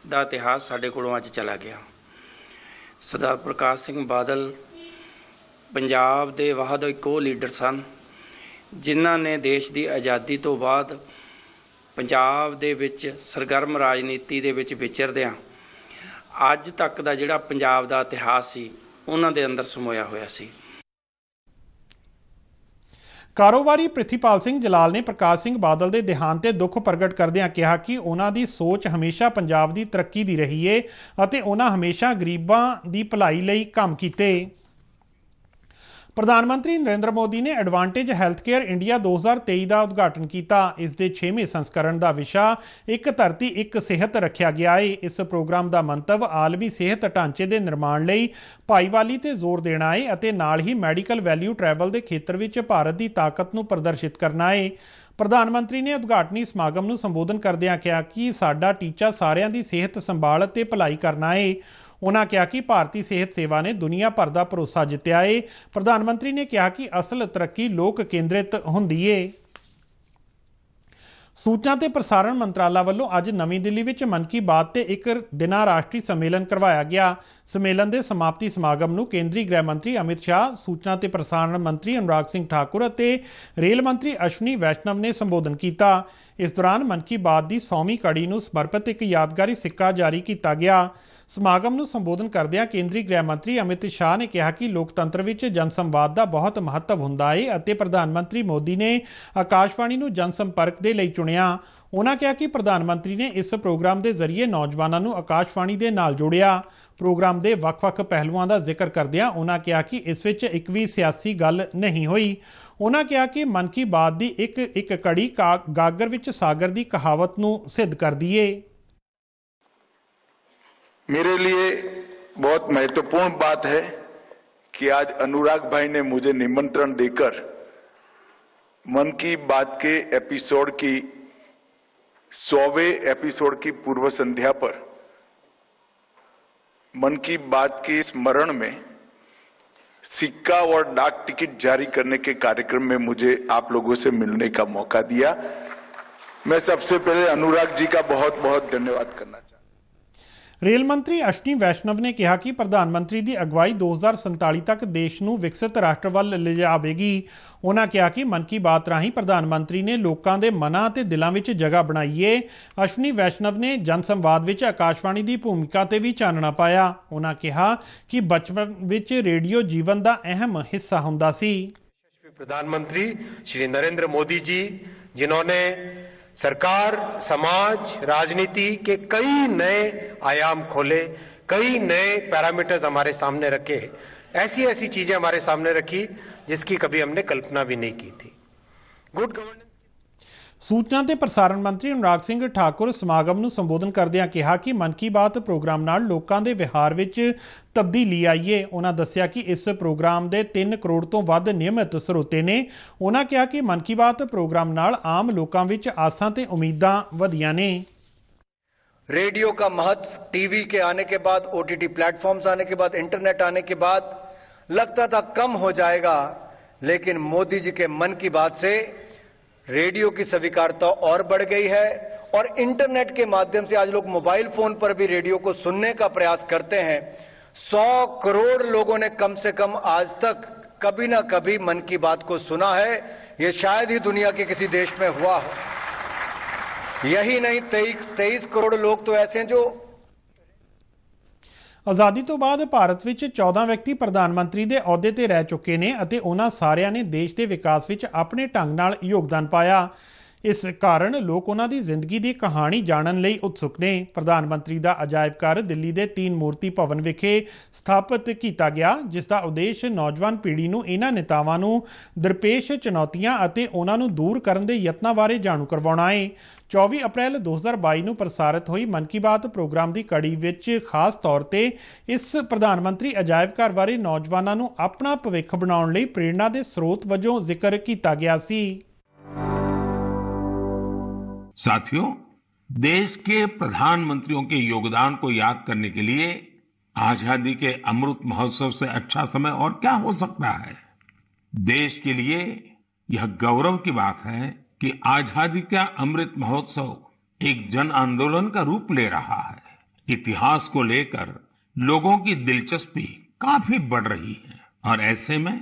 ਦਾ ਇਤਿਹਾਸ ਸਾਡੇ ਕੋਲੋਂ ਅੱਜ ਚਲਾ ਗਿਆ ਸਰਦਾਰ ਪ੍ਰਕਾਸ਼ ਸਿੰਘ ਬਾਦਲ ਪੰਜਾਬ ਦੇ ਵਾਹਦ ਇੱਕ ਉਹ ਲੀਡਰ ਸਨ ਜਿਨ੍ਹਾਂ ਨੇ ਦੇਸ਼ ਦੀ ਆਜ਼ਾਦੀ ਤੋਂ ਬਾਅਦ ਪੰਜਾਬ ਦੇ ਵਿੱਚ ਸਰਗਰਮ ਰਾਜਨੀਤੀ ਦੇ ਵਿੱਚ ਵਿਚਰਦਿਆਂ ਅੱਜ ਤੱਕ ਦਾ ਜਿਹੜਾ ਪੰਜਾਬ ਦਾ ਇਤਿਹਾਸ ਸੀ ਉਹਨਾਂ ਦੇ ਅੰਦਰ ਸਮੋਇਆ ਹੋਇਆ ਸੀ ਕਾਰੋਬਾਰੀ ਪ੍ਰਿਥੀਪਾਲ ਸਿੰਘ ਜਲਾਲ ਨੇ ਪ੍ਰਕਾਸ਼ ਸਿੰਘ ਬਾਦਲ ਦੇ ਦੇਹਾਂਤ ਤੇ ਦੁੱਖ ਪ੍ਰਗਟ ਕਰਦਿਆਂ ਕਿਹਾ ਕਿ ਉਹਨਾਂ ਦੀ ਸੋਚ ਹਮੇਸ਼ਾ ਪੰਜਾਬ ਦੀ ਤਰੱਕੀ ਦੀ ਰਹੀ ਏ ਅਤੇ ਉਹਨਾਂ ਹਮੇਸ਼ਾ ਗਰੀਬਾਂ ਦੀ ਭਲਾਈ ਲਈ ਕੰਮ ਕੀਤੇ ਪ੍ਰਧਾਨ ਮੰਤਰੀ ਨਰਿੰਦਰ ਮੋਦੀ ਨੇ ਐਡਵਾਂਟੇਜ ਹੈਲਥ케ਅਰ ਇੰਡੀਆ 2023 ਦਾ ਉਦਘਾਟਨ ਕੀਤਾ ਇਸ ਦੇ 6ਵੇਂ ਸੰਸਕਰਣ ਦਾ ਵਿਸ਼ਾ ਇੱਕ ਧਰਤੀ ਇੱਕ ਸਿਹਤ ਰੱਖਿਆ ਗਿਆ ਹੈ ਇਸ ਪ੍ਰੋਗਰਾਮ ਦਾ ਮੰਤਵ ਆਲਮੀ ਸਿਹਤ ਢਾਂਚੇ ਦੇ ਨਿਰਮਾਣ ਲਈ ਭਾਈਵਾਲੀ ਤੇ ਜ਼ੋਰ ਦੇਣਾ ਹੈ ਅਤੇ ਨਾਲ ਹੀ ਮੈਡੀਕਲ ਵੈਲਿਊ ਟ੍ਰੈਵਲ ਦੇ ਖੇਤਰ ਵਿੱਚ ਭਾਰਤ ਦੀ ਤਾਕਤ ਨੂੰ ਪ੍ਰਦਰਸ਼ਿਤ ਕਰਨਾ ਹੈ ਪ੍ਰਧਾਨ ਮੰਤਰੀ ਨੇ ਉਦਘਾਟਨੀ ਸਮਾਗਮ ਨੂੰ ਸੰਬੋਧਨ ਕਰਦਿਆਂ ਕਿਹਾ ਕਿ ਸਾਡਾ ਟੀਚਾ ਸਾਰਿਆਂ ਦੀ ਸਿਹਤ ਸੰਭਾਲ ਅਤੇ ਭਲਾਈ ਕਰਨਾ ਹੈ ਉਹਨਾਂ ਕਿਹਾ ਕਿ ਭਾਰਤੀ ਸਿਹਤ ਸੇਵਾ ਨੇ ਦੁਨੀਆ ਭਰ ਦਾ ਭਰੋਸਾ ਜਿੱਤਿਆ ਏ ਪ੍ਰਧਾਨ ਮੰਤਰੀ ਨੇ ਕਿਹਾ ਕਿ ਅਸਲ ਤਰੱਕੀ ਲੋਕ ਕੇਂਦਰਿਤ ਹੁੰਦੀ ਏ ਸੂਚਨਾ ਤੇ ਪ੍ਰਸਾਰਣ ਮੰਤਰਾਲਾ ਵੱਲੋਂ ਅੱਜ ਨਵੀਂ ਦਿੱਲੀ ਵਿੱਚ ਮਨ ਕੀ ਬਾਤ ਤੇ ਇੱਕ ਦਿਨਾ ਰਾਸ਼ਟਰੀ ਸੰਮੇਲਨ ਕਰਵਾਇਆ ਗਿਆ ਸੰਮੇਲਨ ਦੇ ਸਮਾਪਤੀ ਸਮਾਗਮ ਨੂੰ ਕੇਂਦਰੀ ਗ੍ਰਹਿ ਮੰਤਰੀ ਅਮਿਤ ਸ਼ਾਹ ਸੂਚਨਾ ਤੇ ਪ੍ਰਸਾਰਣ ਮੰਤਰੀ ਅਨੁਰਾਗ ਸਿੰਘ ਠਾਕੁਰ ਅਤੇ ਰੇਲ ਮੰਤਰੀ ਅਸ਼ਵਨੀ ਵੈਸ਼ਨਵ ਨੇ ਸੰਬੋਧਨ ਕੀਤਾ ਇਸ ਦੌਰਾਨ ਮਨ ਕੀ ਬਾਤ ਦੀ 100ਵੀਂ ਕੜੀ ਨੂੰ ਸਮਰਪਿਤ ਇੱਕ ਯਾਦਗਾਰੀ ਸਿੱਕਾ ਜਾਰੀ ਕੀਤਾ ਗਿਆ ਸਮਾਗਮ ਨੂੰ ਸੰਬੋਧਨ ਕਰਦਿਆਂ ਕੇਂਦਰੀ ਗ੍ਰਹਿ ਮੰਤਰੀ ਅਮਿਤ ਸ਼ਾਹ ਨੇ ਕਿਹਾ ਕਿ ਲੋਕਤੰਤਰ ਵਿੱਚ ਜਨ ਸੰਵਾਦ ਦਾ ਬਹੁਤ ਮਹੱਤਵ ਹੁੰਦਾ ਹੈ ਅਤੇ ਪ੍ਰਧਾਨ ਮੰਤਰੀ ਮੋਦੀ ਨੇ ਆਕਾਸ਼ਵਾਣੀ ਨੂੰ ਜਨ ਸੰਪਰਕ ਦੇ ਲਈ ਚੁਣਿਆ ਉਹਨਾਂ ਕਿਹਾ ਕਿ ਪ੍ਰਧਾਨ ਮੰਤਰੀ ਨੇ ਇਸ ਪ੍ਰੋਗਰਾਮ ਦੇ ਜ਼ਰੀਏ ਨੌਜਵਾਨਾਂ ਨੂੰ ਆਕਾਸ਼ਵਾਣੀ ਦੇ ਨਾਲ ਜੋੜਿਆ ਪ੍ਰੋਗਰਾਮ ਦੇ ਵੱਖ-ਵੱਖ ਪਹਿਲੂਆਂ ਦਾ ਜ਼ਿਕਰ ਕਰਦਿਆਂ ਉਹਨਾਂ ਕਿਹਾ ਕਿ ਇਸ ਵਿੱਚ ਇੱਕ ਵੀ ਸਿਆਸੀ ਗੱਲ ਨਹੀਂ ਹੋਈ ਉਹਨਾਂ ਕਿਹਾ ਕਿ ਮਨ ਕੀ ਬਾਤ ਦੀ ਇੱਕ ਇੱਕ ਕੜੀ ਗਾਗਰ ਵਿੱਚ ਸਾਗਰ ਦੀ ਕਹਾਵਤ ਨੂੰ ਸਿੱਧ ਕਰਦੀ ਏ मेरे लिए बहुत महत्वपूर्ण बात है कि आज अनुराग भाई ने मुझे निमंत्रण देकर मन की बात के एपिसोड की सौवे एपिसोड की पूर्व संध्या पर मन की बात के स्मरण में सिक्का और डाक टिकट जारी करने के कार्यक्रम में मुझे आप लोगों से मिलने का मौका दिया मैं सबसे पहले अनुराग जी का बहुत बहुत धन्यवाद करना ਰੇਲ ਮੰਤਰੀ ਅਸ਼ਨੀ ਵੈਸ਼ਨਵ ਨੇ ਕਿਹਾ ਕਿ ਪ੍ਰਧਾਨ ਮੰਤਰੀ ਦੀ ਅਗਵਾਈ 2047 ਤੱਕ ਦੇਸ਼ ਨੂੰ ਵਿਕਸਿਤ ਰਾਸ਼ਟਰ ਵੱਲ ਜਾਵੇਗੀ ਉਹਨਾਂ ਕਿਹਾ ਕਿ ਮਨ ਕੀ ਬਾਤ ਰਾਹੀਂ ਪ੍ਰਧਾਨ ਮੰਤਰੀ ਨੇ ਲੋਕਾਂ ਦੇ ਮਨਾਂ ਅਤੇ ਦਿਲਾਂ ਵਿੱਚ ਜਗ੍ਹਾ ਬਣਾਈਏ ਅਸ਼ਨੀ ਵੈਸ਼ਨਵ ਨੇ ਜਨ ਸੰਵਾਦ ਵਿੱਚ ਆਕਾਸ਼ਵਾਣੀ ਦੀ ਭੂਮਿਕਾ ਤੇ ਵੀ ਚਾਨਣਾ ਪਾਇਆ ਉਹਨਾਂ ਕਿਹਾ ਕਿ ਬਚਪਨ ਵਿੱਚ ਰੇਡੀਓ ਜੀਵਨ ਦਾ ਅਹਿਮ ਹਿੱਸਾ ਹੁੰਦਾ ਸੀ ਪ੍ਰਧਾਨ ਮੰਤਰੀ ਸ਼੍ਰੀ ਨਰਿੰਦਰ ਮੋਦੀ ਜੀ ਜਿਨ੍ਹਾਂ ਨੇ सरकार समाज राजनीति के कई नए आयाम खोले कई नए पैरामीटर्स हमारे सामने रखे ऐसी ऐसी चीजें हमारे सामने रखी जिसकी कभी हमने कल्पना भी नहीं की थी गुड गवर्नेंस ਸੂਚਨਾ ਤੇ ਪ੍ਰਸਾਰਣ ਮੰਤਰੀ ਅਨੁਰਾਗ ਸਿੰਘ ਠਾਕੁਰ ਸਮਾਗਮ ਨੂੰ ਸੰਬੋਧਨ ਕਰਦਿਆਂ ਕਿਹਾ ਕਿ ਮਨ ਕੀ ਬਾਤ ਪ੍ਰੋਗਰਾਮ ਨਾਲ ਲੋਕਾਂ ਦੇ ਵਿਹਾਰ ਵਿੱਚ ਤਬਦੀਲੀ ਆਈ ਹੈ ਉਹਨਾਂ ਦੱਸਿਆ ਕਿ ਇਸ ਪ੍ਰੋਗਰਾਮ ਦੇ 3 ਕਰੋੜ ਤੋਂ ਵੱਧ ਨਿਯਮਿਤ ਸਰੋਤੇ ਨੇ ਉਹਨਾਂ ਕਿਹਾ ਕਿ ਮਨ ਕੀ ਬਾਤ ਪ੍ਰੋਗਰਾਮ ਨਾਲ ਆਮ ਲੋਕਾਂ ਵਿੱਚ ਆਸਾਂ ਤੇ ਉਮੀਦਾਂ ਵਧੀਆਂ ਨੇ ਰੇਡੀਓ ਦਾ ਮਹੱਤਵ ਟੀਵੀ ਕੇ ਆਨੇ ਕੇ ਬਾਅਦ ਓਟੀਟੀ ਪਲੇਟਫਾਰਮਸ ਆਨੇ ਕੇ ਬਾਅਦ ਇੰਟਰਨੈਟ ਆਨੇ ਕੇ ਬਾਅਦ ਲੱਗਦਾ ਤਾਂ ਕਮ ਹੋ ਜਾਏਗਾ ਲੇਕਿਨ ਮੋਦੀ ਜੀ ਕੇ ਮਨ ਕੀ ਬਾਤ ਸੇ रेडियो की स्वीकारता और बढ़ गई है और इंटरनेट के माध्यम से आज लोग मोबाइल फोन पर भी रेडियो को सुनने का प्रयास करते हैं सौ करोड़ लोगों ने कम से कम आज तक कभी ना कभी मन की बात को सुना है यह शायद ही दुनिया के किसी देश में हुआ हो यही नहीं तेईस तेईस करोड़ लोग तो ऐसे हैं जो ਆਜ਼ਾਦੀ ਤੋਂ ਬਾਅਦ ਭਾਰਤ ਵਿੱਚ 14 ਵਿਅਕਤੀ ਪ੍ਰਧਾਨ ਮੰਤਰੀ ਦੇ ਅਹੁਦੇ ਤੇ ਰਹਿ ਚੁੱਕੇ ਨੇ ਅਤੇ ਉਹਨਾਂ ਸਾਰਿਆਂ ਨੇ ਦੇਸ਼ ਦੇ ਵਿਕਾਸ ਵਿੱਚ ਆਪਣੇ ਢੰਗ ਨਾਲ ਯੋਗਦਾਨ ਪਾਇਆ ਇਸ ਕਾਰਨ ਲੋਕ ਉਹਨਾਂ ਦੀ ਜ਼ਿੰਦਗੀ ਦੀ ਕਹਾਣੀ ਜਾਣਨ ਲਈ ਉਤਸੁਕ ਨੇ ਪ੍ਰਧਾਨ ਮੰਤਰੀ ਦਾ ਅਜਾਇਬ ਘਰ ਦਿੱਲੀ ਦੇ ਤੀਨ ਮੂਰਤੀ ਭਵਨ ਵਿਖੇ ਸਥਾਪਿਤ ਕੀਤਾ ਗਿਆ ਜਿਸ ਦਾ ਉਦੇਸ਼ ਨੌਜਵਾਨ ਪੀੜ੍ਹੀ ਨੂੰ ਇਹਨਾਂ ਨੇਤਾਵਾਂ ਨੂੰ ਦਰਪੇਸ਼ ਚੁਣੌਤੀਆਂ ਅਤੇ ਉਹਨਾਂ ਨੂੰ ਦੂਰ ਕਰਨ ਦੇ ਯਤਨਾਂ ਬਾਰੇ ਜਾਣੂ ਕਰਵਾਉਣਾ ਹੈ 24 ਅਪ੍ਰੈਲ 2022 ਨੂੰ ਪ੍ਰਸਾਰਿਤ ਹੋਈ ਮਨ ਕੀ ਬਾਤ ਪ੍ਰੋਗਰਾਮ ਦੀ ਕੜੀ ਵਿੱਚ ਖਾਸ ਤੌਰ ਤੇ ਇਸ ਪ੍ਰਧਾਨ ਮੰਤਰੀ ਅਜਾਇਬ ਘਰ ਬਾਰੇ ਨੌਜਵਾਨਾਂ ਨੂੰ ਆਪਣਾ ਭਵਿੱਖ ਬਣਾਉਣ ਲਈ ਪ੍ਰੇਰਣਾ ਦੇ ਸਰੋਤ ਵਜੋਂ ਜ਼ਿਕਰ ਕੀਤਾ ਗਿਆ ਸੀ साथियों देश के प्रधानमंत्रियों के योगदान को याद करने के लिए आजादी के अमृत महोत्सव से अच्छा समय और क्या हो सकता है देश के लिए यह गौरव की बात है कि आजादी का अमृत महोत्सव एक जन आंदोलन का रूप ले रहा है इतिहास को लेकर लोगों की दिलचस्पी काफी बढ़ रही है और ऐसे में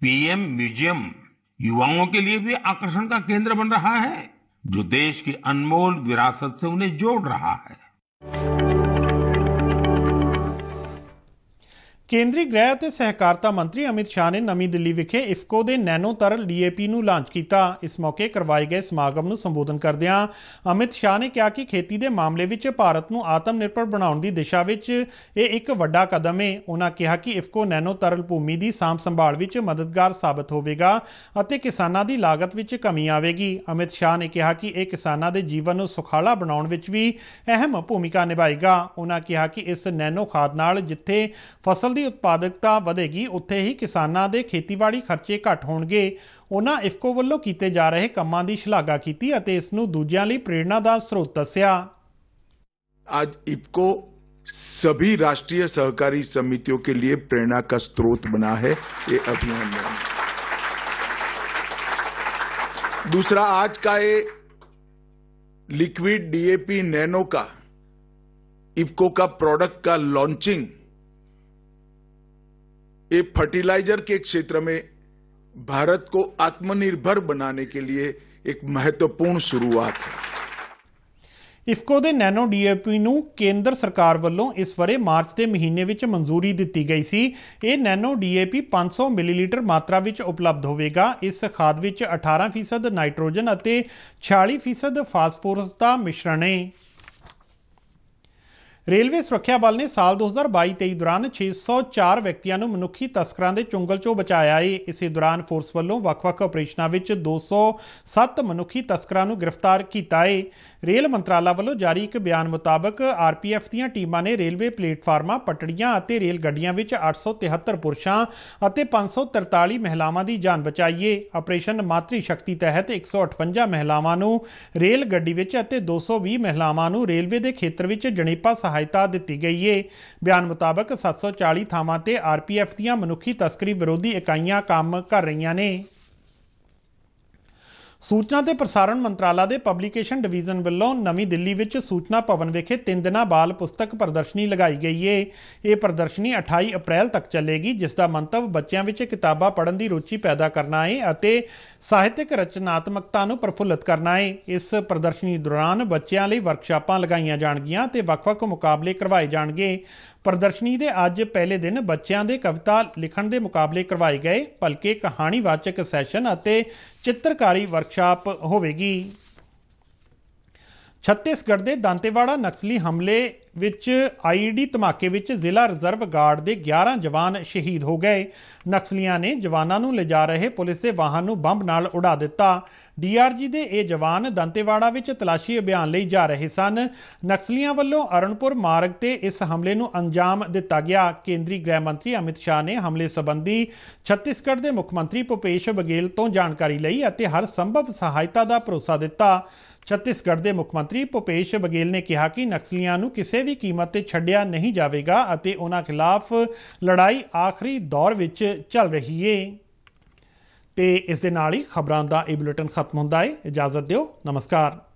पीएम म्यूजियम युवाओं के लिए भी आकर्षण का केंद्र बन रहा है जो देश की अनमोल विरासत से उन्हें जोड़ रहा है ਕੇਂਦਰੀ ਗ੍ਰਹਿ ਅਤੇ ਸਹਿਕਾਰਤਾ ਮੰਤਰੀ ਅਮਿਤ ਸ਼ਾਹ ਨੇ ਨਵੀਂ ਦਿੱਲੀ ਵਿਖੇ ਇਫਕੋ ਦੇ ਨੈਨੋ ਤਰਲ ਡੀਏਪੀ ਨੂੰ ਲਾਂਚ ਕੀਤਾ ਇਸ ਮੌਕੇ ਕਰਵਾਏ ਗਏ ਸਮਾਗਮ ਨੂੰ ਸੰਬੋਧਨ ਕਰਦਿਆਂ ਅਮਿਤ ਸ਼ਾਹ ਨੇ ਕਿਹਾ ਕਿ ਖੇਤੀ ਦੇ ਮਾਮਲੇ ਵਿੱਚ ਭਾਰਤ ਨੂੰ ਆਤਮ ਨਿਰਭਰ ਬਣਾਉਣ ਦੀ ਦਿਸ਼ਾ ਵਿੱਚ ਇਹ ਇੱਕ ਵੱਡਾ ਕਦਮ ਹੈ ਉਹਨਾਂ ਕਿਹਾ ਕਿ ਇਫਕੋ ਨੈਨੋ ਤਰਲ ਭੂਮੀ ਦੀ ਸਾਂਭ ਸੰਭਾਲ ਵਿੱਚ ਮਦਦਗਾਰ ਸਾਬਤ ਹੋਵੇਗਾ ਅਤੇ ਕਿਸਾਨਾਂ ਦੀ ਲਾਗਤ ਵਿੱਚ ਕਮੀ ਆਵੇਗੀ ਅਮਿਤ ਸ਼ਾਹ ਨੇ ਕਿਹਾ ਕਿ ਇਹ ਕਿਸਾਨਾਂ ਦੇ ਜੀਵਨ ਨੂੰ ਸੁਖਾਲਾ ਬਣਾਉਣ ਵਿੱਚ ਵੀ ਅਹਿਮ ਭੂਮਿਕਾ ਨਿਭਾਏਗਾ ਉਹਨਾਂ ਕਿਹਾ ਕਿ ਇਸ ਨੈਨੋ ਖਾਦ ਨਾਲ ਜਿੱਥੇ ਫਸਲ की उत्पादकता ਵਧੇਗੀ ਉੱਥੇ ही ਕਿਸਾਨਾਂ के खेतीबाड़ी खर्चे घट हो ਉਹਨਾਂ ਇਫਕੋ ਵੱਲੋਂ ਕੀਤੇ ਜਾ ਰਹੇ ਕੰਮਾਂ ਦੀ ਸ਼ਲਾਘਾ ਕੀਤੀ ਅਤੇ ਇਸ ਨੂੰ ਦੂਜਿਆਂ ਲਈ आज इफको सभी राष्ट्रीय सहकारी समितियों के लिए प्रेरणा का स्रोत बना है ये अभियान दूसरा आज का ये लिक्विड डीएपी नैनो का इफको का प्रोडक्ट का लॉन्चिंग ये फर्टिलाइजर के क्षेत्र में भारत को आत्मनिर्भर बनाने के लिए एक महत्वपूर्ण शुरुआत है ਇਫਕੋ ਦੇ ਨੈਨੋ ਡੀਏਪੀ ਨੂੰ ਕੇਂਦਰ ਸਰਕਾਰ ਵੱਲੋਂ ਇਸ ਵਰੇ ਮਾਰਚ ਦੇ ਮਹੀਨੇ ਵਿੱਚ ਮਨਜ਼ੂਰੀ ਦਿੱਤੀ ਗਈ ਸੀ ਇਹ ਨੈਨੋ ਡੀਏਪੀ 500 ਮਿਲੀਲੀਟਰ ਮਾਤਰਾ ਵਿੱਚ ਉਪਲਬਧ ਹੋਵੇਗਾ ਇਸ ਖਾਦ ਵਿੱਚ 18% ਨਾਈਟ੍ਰੋਜਨ ਅਤੇ 46% ਫਾਸਫੋਰਸ ਦਾ ਮਿਸ਼ਰਣ ਹੈ ਰੇਲਵੇ ਸੁਰੱਖਿਆ ਬਲ ਨੇ ਸਾਲ 2022-23 ਦੌਰਾਨ 604 ਵਿਅਕਤੀਆਂ ਨੂੰ ਮਨੁੱਖੀ ਤਸਕਰਾਂ ਦੇ ਚੁੰਗਲ ਚੋਂ ਬਚਾਇਆ ਏ ਇਸੇ ਦੌਰਾਨ ਫੋਰਸ ਵੱਲੋਂ ਵੱਖ-ਵੱਖ ਆਪਰੇਸ਼ਨਾਂ ਵਿੱਚ 207 ਮਨੁੱਖੀ ਤਸਕਰਾਂ ਨੂੰ ਗ੍ਰਿਫਤਾਰ ਕੀਤਾ ਏ ਰੇਲ ਮੰਤਰਾਲਾ ਵੱਲੋਂ ਜਾਰੀ ਇੱਕ ਬਿਆਨ ਮੁਤਾਬਕ ਆਰਪੀਐਫ ਦੀਆਂ ਟੀਮਾਂ ਨੇ ਰੇਲਵੇ ਪਲੇਟਫਾਰਮਾਂ ਪਟੜੀਆਂ ਅਤੇ ਰੇਲ ਗੱਡੀਆਂ ਵਿੱਚ 873 ਪੁਰਸ਼ਾਂ ਅਤੇ 543 ਮਹਿਲਾਵਾਂ ਦੀ ਜਾਨ ਬਚਾਈ ਏ ਆਪਰੇਸ਼ਨ ਮਾਤਰੀ ਸ਼ਕਤੀ ਤਹਿਤ 158 ਮਹਿਲਾਵਾਂ ਨੂੰ ਰੇਲ ਗੱਡੀ ਵਿੱਚ ਅਤੇ 220 ਮਹਿਲਾਵਾਂ ਨੂੰ ਰੇਲਵੇ ਦੇ ਖੇਤਰ ਵਿੱਚ ਜਣੇਪਾ ਸਹਾਇਤਾ ਦਿੱਤੀ ਗਈ ਏ ਬਿਆਨ ਮੁਤਾਬਕ 740 ਥਾਵਾਂ ਤੇ ਆਰਪੀਐਫ ਦੀਆਂ ਮਨੁੱਖੀ ਤਸਕਰੀ ਵਿਰੋਧੀ ਇਕਾਈਆਂ ਕੰਮ ਕਰ ਰਹੀਆਂ ਨੇ ਸੂਚਨਾ ਤੇ ਪ੍ਰਸਾਰਣ ਮੰਤਰਾਲਾ ਦੇ ਪਬਲੀਕੇਸ਼ਨ ਡਿਵੀਜ਼ਨ ਵੱਲੋਂ ਨਵੀਂ ਦਿੱਲੀ ਵਿੱਚ ਸੂਚਨਾ ਭਵਨ ਵਿਖੇ 3 ਦਿਨਾਂ ਬਾਲ ਪੁਸਤਕ ਪ੍ਰਦਰਸ਼ਨੀ ਲਗਾਈ ਗਈ ਹੈ ਇਹ ਪ੍ਰਦਰਸ਼ਨੀ 28 ਅਪ੍ਰੈਲ ਤੱਕ ਚੱਲੇਗੀ ਜਿਸ ਦਾ ਮੰਤਵ ਬੱਚਿਆਂ ਵਿੱਚ ਕਿਤਾਬਾਂ ਪੜ੍ਹਨ ਦੀ ਰੁਚੀ ਪੈਦਾ ਕਰਨਾ ਹੈ ਅਤੇ ਸਾਹਿਤਿਕ ਰਚਨਾਤਮਕਤਾ ਨੂੰ ਪ੍ਰਫੁੱਲਤ ਕਰਨਾ ਹੈ ਇਸ ਪ੍ਰਦਰਸ਼ਨੀ ਦੌਰਾਨ ਬੱਚਿਆਂ ਲਈ ਵਰਕਸ਼ਾਪਾਂ ਲਗਾਈਆਂ ਜਾਣਗੀਆਂ ਤੇ ਵੱਖ-ਵੱਖ ਮੁਕਾਬਲੇ ਕਰਵਾਏ ਜਾਣਗੇ ਪ੍ਰਦਰਸ਼ਨੀ ਦੇ ਅੱਜ ਪਹਿਲੇ ਦਿਨ ਬੱਚਿਆਂ ਦੇ ਕਵਿਤਾ ਲਿਖਣ ਦੇ ਮੁਕਾਬਲੇ ਕਰਵਾਏ ਗਏ ਭਲਕੇ ਕਹਾਣੀਵਾਚਕ ਸੈਸ਼ਨ ਅਤੇ ਚਿੱਤਰਕਾਰੀ ਵਰਕਸ਼ਾਪ ਹੋਵੇਗੀ ਛੱਤੀਸਗੜ੍ਹ ਦੇ ਦੰਤੇਵਾੜਾ ਨਕਸਲੀ ਹਮਲੇ ਵਿੱਚ ਆਈਡੀ ਧਮਾਕੇ ਵਿੱਚ ਜ਼ਿਲ੍ਹਾ ਰਿਜ਼ਰਵ ਗਾਰਡ ਦੇ 11 ਜਵਾਨ ਸ਼ਹੀਦ ਹੋ ਗਏ ਨਕਸਲੀਆਂ ਨੇ ਜਵਾਨਾਂ ਨੂੰ ਲਿਜਾ ਰਹੇ ਪੁਲਿਸ ਦੇ ਵਾਹਨ ਨੂੰ ਬੰਬ ਨਾਲ ਉਡਾ ਦਿੱਤਾ ਡੀਆਰਜੀ ਦੇ ਇਹ ਜਵਾਨ ਦੰਤੇਵਾੜਾ ਵਿੱਚ ਤਲਾਸ਼ੀ ਅਭਿਆਨ ਲਈ ਜਾ ਰਹੇ ਸਨ ਨਕਸਲੀਆਂ ਵੱਲੋਂ ਅਰਨਪੁਰ ਮਾਰਗ ਤੇ ਇਸ ਹਮਲੇ ਨੂੰ ਅੰਜਾਮ ਦਿੱਤਾ ਗਿਆ ਕੇਂਦਰੀ ਗ੍ਰਹਿ ਮੰਤਰੀ ਅਮਿਤ ਸ਼ਾਹ ਨੇ ਹਮਲੇ ਸੰਬੰਧੀ ਛੱਤੀਸਗੜ੍ਹ ਦੇ ਮੁੱਖ ਮੰਤਰੀ ਭੁਪੇਸ਼ ਬਗੇਲ ਤੋਂ ਜਾਣਕਾਰੀ ਲਈ ਅਤੇ ਹਰ ਸੰਭਵ ਸਹਾਇਤਾ ਦਾ ਭਰੋਸਾ ਦਿੱਤਾ ਛੱਤੀਸਗੜ੍ਹ ਦੇ ਮੁੱਖ ਮੰਤਰੀ ਭੁਪੇਸ਼ ਬਗੇਲ ਨੇ ਕਿਹਾ ਕਿ ਨਕਸਲੀਆਂ ਨੂੰ ਕਿਸੇ ਵੀ ਕੀਮਤ ਤੇ ਛੱਡਿਆ ਨਹੀਂ ਜਾਵੇਗਾ ਅਤੇ ਉਹਨਾਂ ਖਿਲਾਫ ਲੜਾਈ ਆਖਰੀ ਦੌਰ ਵਿੱਚ ਚੱਲ ਰਹੀ ਏ ਤੇ ਇਸ ਦੇ ਨਾਲ ਹੀ ਖਬਰਾਂ ਦਾ ਇਹ ਬੁਲੇਟਿਨ ਖਤਮ ਹੁੰਦਾ ਹੈ ਇਜਾਜ਼ਤ ਦਿਓ ਨਮਸਕਾਰ